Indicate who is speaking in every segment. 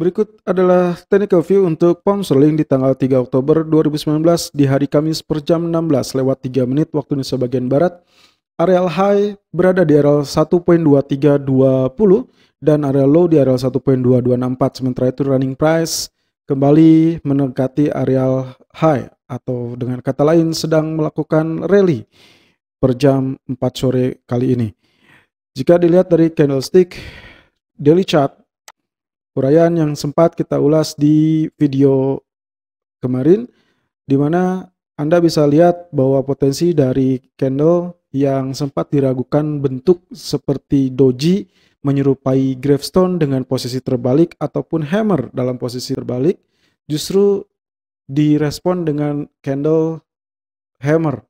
Speaker 1: Berikut adalah technical view untuk pound sterling di tanggal 3 Oktober 2019 di hari Kamis per jam 16 lewat 3 menit waktu Indonesia bagian Barat. Areal high berada di areal 1.2320 dan areal low di areal 1.2264. Sementara itu running price kembali mendekati areal high atau dengan kata lain sedang melakukan rally per jam 4 sore kali ini. Jika dilihat dari candlestick daily chart Uraian yang sempat kita ulas di video kemarin, di mana Anda bisa lihat bahwa potensi dari candle yang sempat diragukan bentuk seperti doji menyerupai gravestone dengan posisi terbalik ataupun hammer dalam posisi terbalik justru direspon dengan candle hammer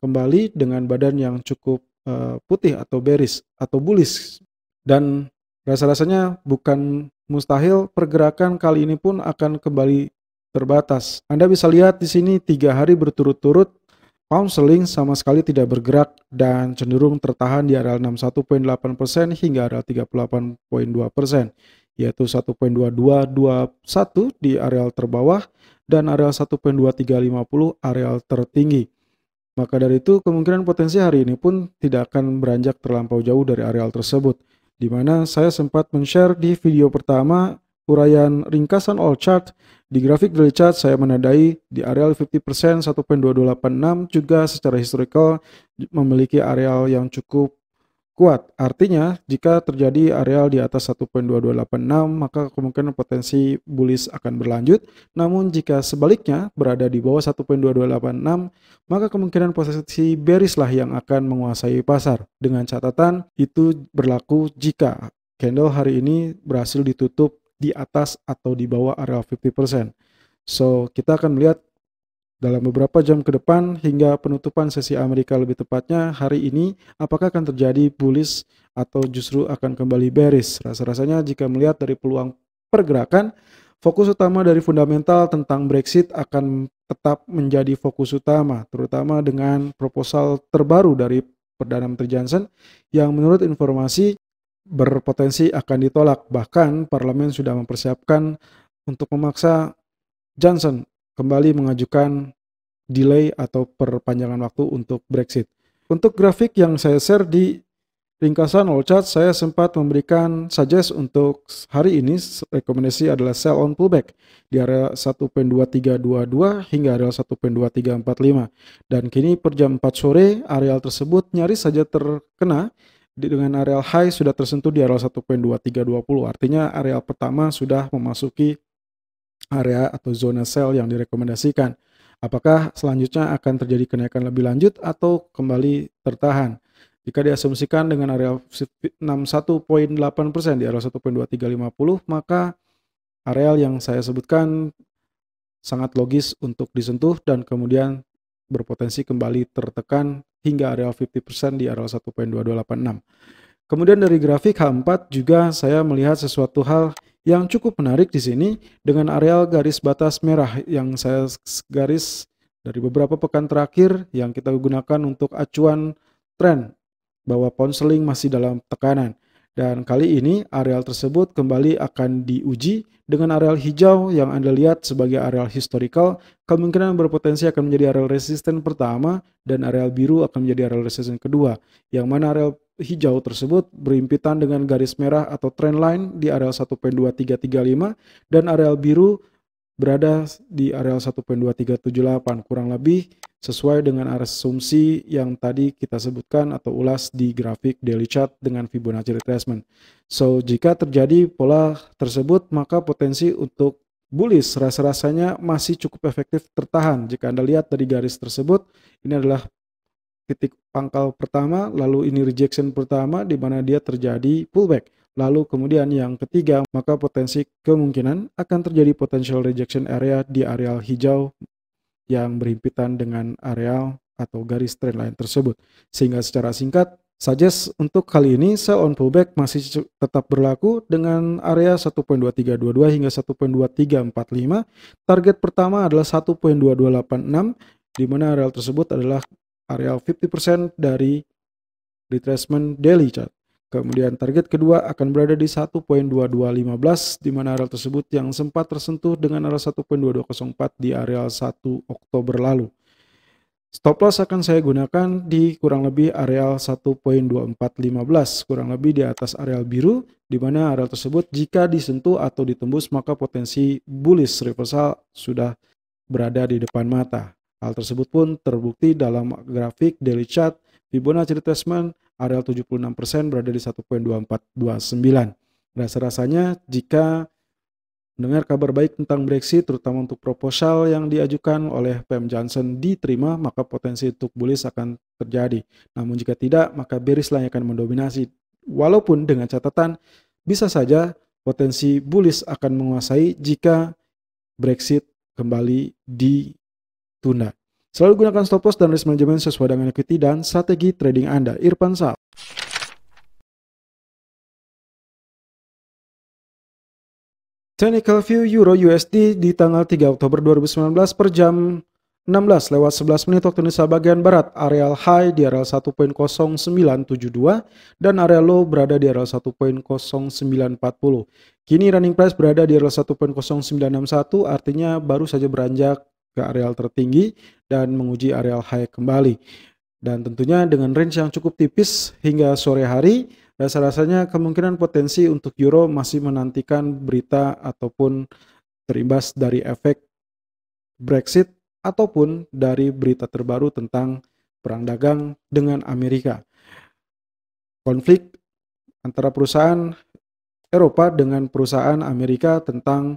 Speaker 1: kembali dengan badan yang cukup eh, putih atau beris atau bullish dan rasa-rasanya bukan mustahil pergerakan kali ini pun akan kembali terbatas. Anda bisa lihat di sini tiga hari berturut-turut pound sterling sama sekali tidak bergerak dan cenderung tertahan di area 61.8% persen hingga area 38.2% persen, yaitu 1.2221 di areal terbawah dan area 1.2350 areal tertinggi. Maka dari itu kemungkinan potensi hari ini pun tidak akan beranjak terlampau jauh dari areal tersebut di mana saya sempat men-share di video pertama uraian ringkasan all chart. Di grafik daily chart saya menandai di areal 50% 1.2286 juga secara historical memiliki areal yang cukup kuat. Artinya, jika terjadi areal di atas 1.2286, maka kemungkinan potensi bullish akan berlanjut. Namun, jika sebaliknya berada di bawah 1.2286, maka kemungkinan posisi bearish lah yang akan menguasai pasar. Dengan catatan, itu berlaku jika candle hari ini berhasil ditutup di atas atau di bawah areal 50%. So, kita akan melihat dalam beberapa jam ke depan hingga penutupan sesi Amerika lebih tepatnya hari ini, apakah akan terjadi bullish atau justru akan kembali bearish? Rasa-rasanya jika melihat dari peluang pergerakan, fokus utama dari fundamental tentang Brexit akan tetap menjadi fokus utama, terutama dengan proposal terbaru dari Perdana Menteri Johnson yang menurut informasi berpotensi akan ditolak. Bahkan parlemen sudah mempersiapkan untuk memaksa Johnson kembali mengajukan delay atau perpanjangan waktu untuk Brexit. Untuk grafik yang saya share di ringkasan all chart, saya sempat memberikan suggest untuk hari ini rekomendasi adalah sell on pullback di area 1.2322 hingga area 1.2345. Dan kini per jam 4 sore areal tersebut nyaris saja terkena dengan areal high sudah tersentuh di area 1.2320. Artinya areal pertama sudah memasuki area atau zona sell yang direkomendasikan. Apakah selanjutnya akan terjadi kenaikan lebih lanjut atau kembali tertahan? Jika diasumsikan dengan area 61.8% di area 1.2350, maka areal yang saya sebutkan sangat logis untuk disentuh dan kemudian berpotensi kembali tertekan hingga area 50% di area 1.2286. Kemudian dari grafik H4 juga saya melihat sesuatu hal yang cukup menarik di sini dengan areal garis batas merah yang saya garis dari beberapa pekan terakhir yang kita gunakan untuk acuan tren bahwa ponseling masih dalam tekanan. Dan kali ini areal tersebut kembali akan diuji dengan areal hijau yang Anda lihat sebagai areal historical kemungkinan berpotensi akan menjadi areal resisten pertama dan areal biru akan menjadi areal resisten kedua. Yang mana areal hijau tersebut berimpitan dengan garis merah atau trend line di areal 1.2335 dan areal biru berada di areal 1.2378 kurang lebih sesuai dengan asumsi yang tadi kita sebutkan atau ulas di grafik daily chart dengan Fibonacci retracement. So, jika terjadi pola tersebut, maka potensi untuk bullish rasa-rasanya masih cukup efektif tertahan. Jika Anda lihat dari garis tersebut, ini adalah titik pangkal pertama, lalu ini rejection pertama di mana dia terjadi pullback. Lalu kemudian yang ketiga, maka potensi kemungkinan akan terjadi potential rejection area di areal hijau yang berhimpitan dengan areal atau garis trendline tersebut. Sehingga secara singkat, suggest untuk kali ini sell on pullback masih tetap berlaku dengan area 1.2322 hingga 1.2345. Target pertama adalah 1.2286 di mana areal tersebut adalah area 50% dari retracement daily chart. Kemudian target kedua akan berada di 1.2215 di mana area tersebut yang sempat tersentuh dengan area 1.2204 di area 1 Oktober lalu. Stop loss akan saya gunakan di kurang lebih areal 1.2415, kurang lebih di atas areal biru, di mana areal tersebut jika disentuh atau ditembus maka potensi bullish reversal sudah berada di depan mata. Hal tersebut pun terbukti dalam grafik daily chart Fibonacci retracement area 76% berada di 1.2429. Rasa-rasanya jika mendengar kabar baik tentang Brexit terutama untuk proposal yang diajukan oleh PM Johnson diterima maka potensi untuk bullish akan terjadi. Namun jika tidak maka bearish yang akan mendominasi. Walaupun dengan catatan bisa saja potensi bullish akan menguasai jika Brexit kembali di tuna. Selalu gunakan stop loss dan risk management sesuai dengan equity dan strategi trading Anda. Irfan Sal. Technical View Euro USD di tanggal 3 Oktober 2019 per jam 16 lewat 11 menit waktu Indonesia bagian Barat. Areal high di areal 1.0972 dan area low berada di areal 1.0940. Kini running price berada di areal 1.0961 artinya baru saja beranjak ke areal tertinggi dan menguji areal high kembali. Dan tentunya dengan range yang cukup tipis hingga sore hari, rasa-rasanya kemungkinan potensi untuk euro masih menantikan berita ataupun terimbas dari efek Brexit ataupun dari berita terbaru tentang perang dagang dengan Amerika. Konflik antara perusahaan Eropa dengan perusahaan Amerika tentang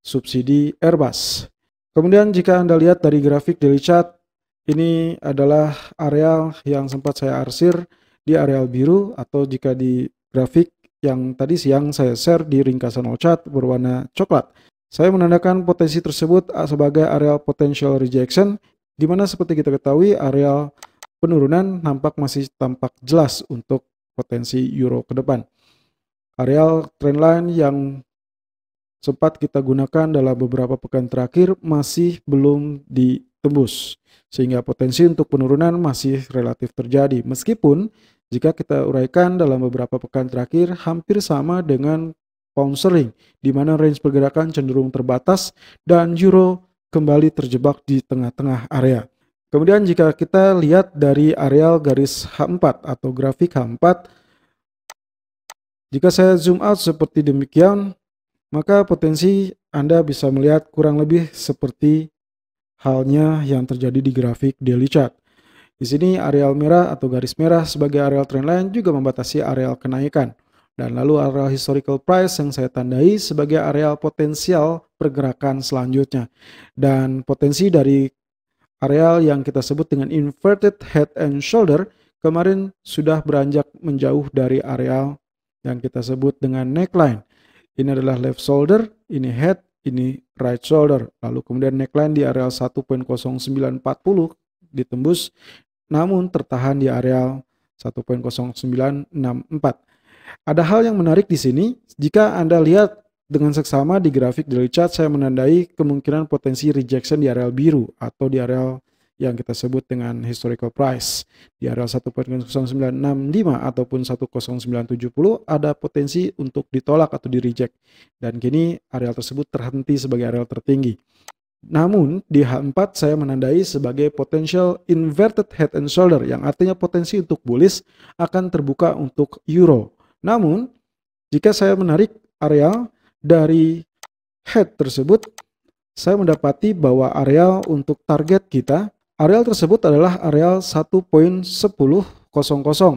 Speaker 1: subsidi Airbus. Kemudian jika Anda lihat dari grafik daily chart, ini adalah areal yang sempat saya arsir di areal biru atau jika di grafik yang tadi siang saya share di ringkasan all chart berwarna coklat. Saya menandakan potensi tersebut sebagai areal potential rejection, di mana seperti kita ketahui areal penurunan nampak masih tampak jelas untuk potensi euro ke depan. Areal trendline yang sempat kita gunakan dalam beberapa pekan terakhir masih belum ditembus sehingga potensi untuk penurunan masih relatif terjadi meskipun jika kita uraikan dalam beberapa pekan terakhir hampir sama dengan pound sterling di mana range pergerakan cenderung terbatas dan euro kembali terjebak di tengah-tengah area. Kemudian jika kita lihat dari areal garis H4 atau grafik H4 jika saya zoom out seperti demikian, maka potensi Anda bisa melihat kurang lebih seperti halnya yang terjadi di grafik daily chart. Di sini areal merah atau garis merah sebagai areal trendline juga membatasi areal kenaikan. Dan lalu areal historical price yang saya tandai sebagai areal potensial pergerakan selanjutnya. Dan potensi dari areal yang kita sebut dengan inverted head and shoulder kemarin sudah beranjak menjauh dari areal yang kita sebut dengan neckline. Ini adalah left shoulder, ini head, ini right shoulder. Lalu kemudian neckline di areal 1.0940 ditembus namun tertahan di areal 1.0964. Ada hal yang menarik di sini, jika Anda lihat dengan seksama di grafik daily chart saya menandai kemungkinan potensi rejection di areal biru atau di areal yang kita sebut dengan historical price di area 1.0965 ataupun 10970 ada potensi untuk ditolak atau di reject dan kini area tersebut terhenti sebagai area tertinggi. Namun di H4 saya menandai sebagai potential inverted head and shoulder yang artinya potensi untuk bullish akan terbuka untuk euro. Namun jika saya menarik area dari head tersebut saya mendapati bahwa area untuk target kita Areal tersebut adalah areal 1.1000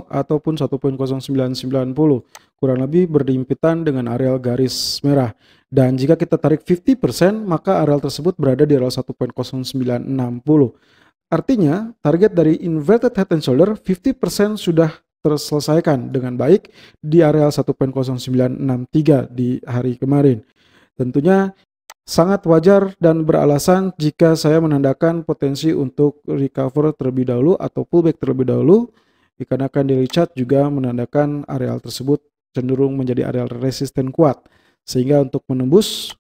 Speaker 1: ataupun 1.0990, kurang lebih berdimpitan dengan areal garis merah. Dan jika kita tarik 50%, maka areal tersebut berada di areal 1.0960. Artinya, target dari inverted head and shoulder 50% sudah terselesaikan dengan baik di areal 1.0963 di hari kemarin. Tentunya Sangat wajar dan beralasan jika saya menandakan potensi untuk recover terlebih dahulu atau pullback terlebih dahulu, dikarenakan daily chart juga menandakan areal tersebut cenderung menjadi areal resisten kuat, sehingga untuk menembus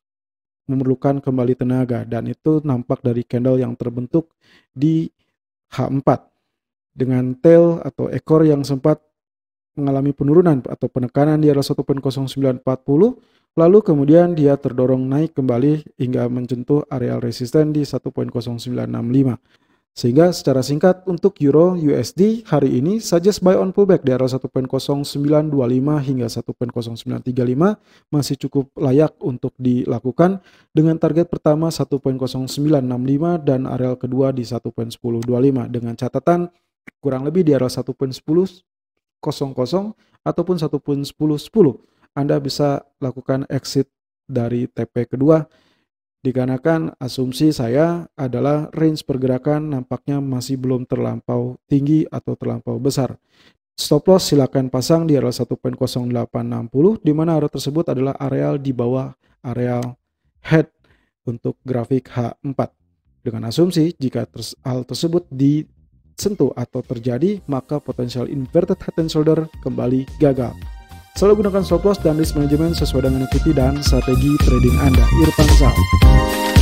Speaker 1: memerlukan kembali tenaga dan itu nampak dari candle yang terbentuk di H4 dengan tail atau ekor yang sempat mengalami penurunan atau penekanan di area 1.0940 Lalu kemudian dia terdorong naik kembali hingga mencentuh areal resisten di 1.0965. Sehingga secara singkat untuk Euro USD hari ini saja buy on pullback di area 1.0925 hingga 1.0935 masih cukup layak untuk dilakukan dengan target pertama 1.0965 dan areal kedua di 1.1025 dengan catatan kurang lebih di area 1.1000 ataupun 1.10.10 anda bisa lakukan exit dari TP kedua dikarenakan asumsi saya adalah range pergerakan nampaknya masih belum terlampau tinggi atau terlampau besar. Stop loss silakan pasang di area 1.0860 di mana area tersebut adalah areal di bawah areal head untuk grafik H4. Dengan asumsi jika hal tersebut disentuh atau terjadi maka potensial inverted head and shoulder kembali gagal. Selalu gunakan stop loss dan risk management sesuai dengan equity dan strategi trading Anda. Irfan Zal.